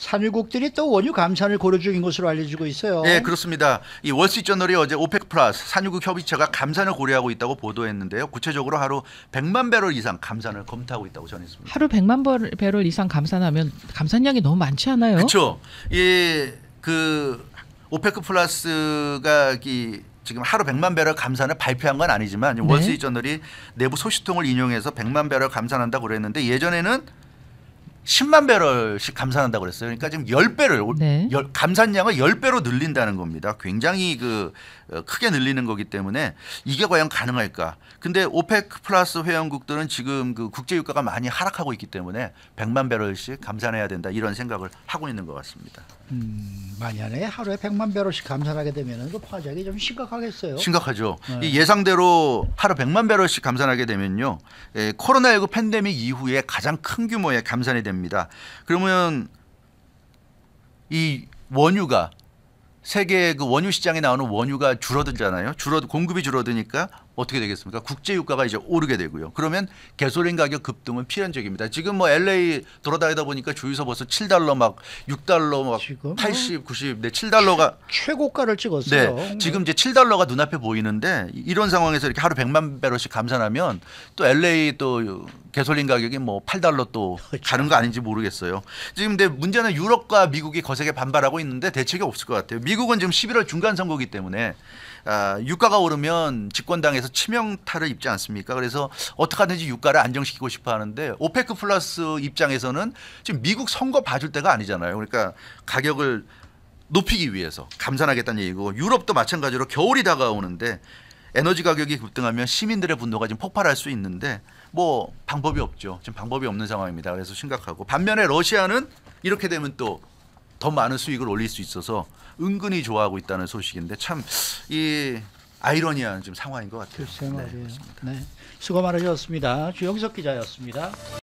산유국들이 또 원유 감산을 고려 중인 것으로 알려지고 있어요. 네, 그렇습니다. 이 월스트리트저널이 어제 오펙 플러스 산유국 협의체가 감산을 고려하고 있다고 보도했는데요. 구체적으로 하루 100만 배럴 이상 감산을 검토하고 있다고 전했습니다. 하루 100만 배럴 이상 감산하면 감산량이 너무 많지 않아요? 그렇죠. 예, 그오페 플러스가 이 지금 하루 100만 배럴 감산을 발표한 건 아니지만 네. 월스트리트저널이 내부 소식통을 인용해서 100만 배럴 감산한다고 그랬는데 예전에는 10만 배럴씩 감산한다고 그랬어요. 그러니까 지금 10배를 네. 감산량을 10배로 늘린다는 겁니다. 굉장히 그 어, 크게 늘리는 거기 때문에 이게 과연 가능할까? 근데 오페크 플러스 회원국들은 지금 그 국제 유가가 많이 하락하고 있기 때문에 100만 배럴씩 감산해야 된다 이런 생각을 하고 있는 것 같습니다. 음, 만약에 하루에 100만 배럴씩 감산하게 되면 그 파장이 좀 심각하겠어요. 심각하죠. 네. 예상대로 하루 100만 배럴씩 감산하게 되면요. 에, 예, 코로나19 팬데믹 이후에 가장 큰 규모의 감산이 됩니다. 됩니다. 그러면 이 원유가 세계 그 원유 시장에 나오는 원유가 줄어들잖아요. 줄어 공급이 줄어드니까 어떻게 되겠습니까? 국제 유가가 이제 오르게 되고요. 그러면 개소린 가격 급등은 필연적입니다. 지금 뭐 LA 돌아다니다 보니까 주유소 벌써 7달러 막 6달러 막 지금? 80, 90, 네 7달러가 최고가를 찍었어요. 네, 네. 지금 이제 7달러가 눈앞에 보이는데 이런 상황에서 이렇게 하루 100만 배럴씩 감산하면 또 LA 또 개소린 가격이 뭐 8달러 또 그렇죠. 가는 거 아닌지 모르겠어요. 지금 근데 문제는 유럽과 미국이 거세게 반발하고 있는데 대책이 없을 것 같아요. 미국은 지금 11월 중간 선거기 때문에 아, 유가가 오르면 집권당에서 치명타를 입지 않습니까? 그래서 어떻게 하든지 유가를 안정시키고 싶어 하는데 오페크 플러스 입장에서는 지금 미국 선거 봐줄 때가 아니잖아요. 그러니까 가격을 높이기 위해서 감산하겠다는 얘기고 유럽도 마찬가지로 겨울이 다가오는데 에너지 가격이 급등하면 시민들의 분노가 지금 폭발할 수 있는데 뭐 방법이 없죠. 지금 방법이 없는 상황입니다. 그래서 심각하고 반면에 러시아는 이렇게 되면 또 더 많은 수익을 올릴 수 있어서 은근히 좋아하고 있다는 소식인데 참이 아이러니한 지금 상황인 것 같아요. 네, 네. 수고 많으셨습니다. 주영석 기자였습니다.